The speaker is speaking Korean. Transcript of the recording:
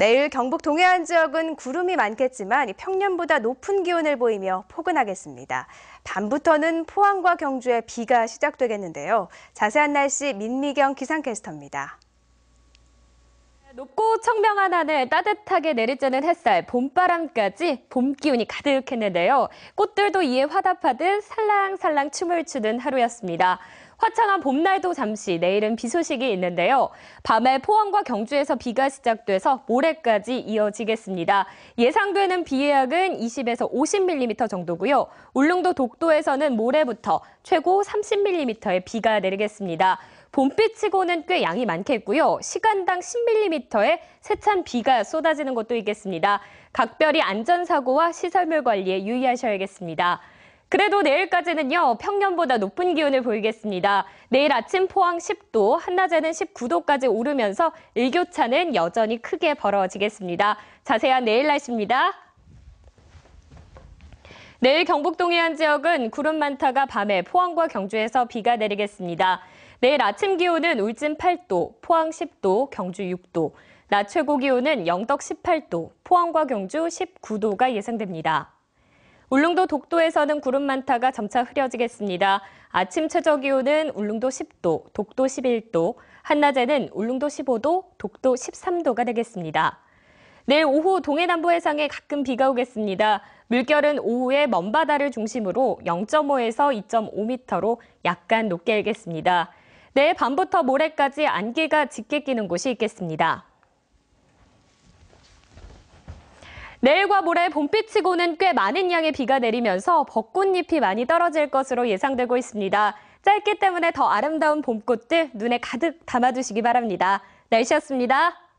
내일 경북 동해안 지역은 구름이 많겠지만 평년보다 높은 기온을 보이며 포근하겠습니다. 밤부터는 포항과 경주에 비가 시작되겠는데요. 자세한 날씨 민미경 기상캐스터입니다. 높고 청명한 하늘, 따뜻하게 내리쬐는 햇살, 봄바람까지 봄 기운이 가득했는데요. 꽃들도 이에 화답하듯 살랑살랑 춤을 추는 하루였습니다. 화창한 봄날도 잠시, 내일은 비 소식이 있는데요. 밤에 포항과 경주에서 비가 시작돼서 모레까지 이어지겠습니다. 예상되는 비의 약은 20에서 50mm 정도고요. 울릉도 독도에서는 모레부터 최고 30mm의 비가 내리겠습니다. 봄비치고는 꽤 양이 많겠고요. 시간당 10mm의 세찬 비가 쏟아지는 곳도 있겠습니다. 각별히 안전사고와 시설물 관리에 유의하셔야겠습니다. 그래도 내일까지는요, 평년보다 높은 기온을 보이겠습니다. 내일 아침 포항 10도, 한낮에는 19도까지 오르면서 일교차는 여전히 크게 벌어지겠습니다. 자세한 내일 날씨입니다. 내일 경북 동해안 지역은 구름 많다가 밤에 포항과 경주에서 비가 내리겠습니다. 내일 아침 기온은 울진 8도, 포항 10도, 경주 6도, 낮 최고 기온은 영덕 18도, 포항과 경주 19도가 예상됩니다. 울릉도 독도에서는 구름 많다가 점차 흐려지겠습니다. 아침 최저 기온은 울릉도 10도, 독도 11도, 한낮에는 울릉도 15도, 독도 13도가 되겠습니다. 내일 오후 동해 남부 해상에 가끔 비가 오겠습니다. 물결은 오후에 먼 바다를 중심으로 0.5에서 2.5m로 약간 높게 일겠습니다. 내일 밤부터 모레까지 안개가 짙게 끼는 곳이 있겠습니다. 내일과 모레 봄빛치고는꽤 많은 양의 비가 내리면서 벚꽃잎이 많이 떨어질 것으로 예상되고 있습니다. 짧기 때문에 더 아름다운 봄꽃들 눈에 가득 담아두시기 바랍니다. 날씨였습니다.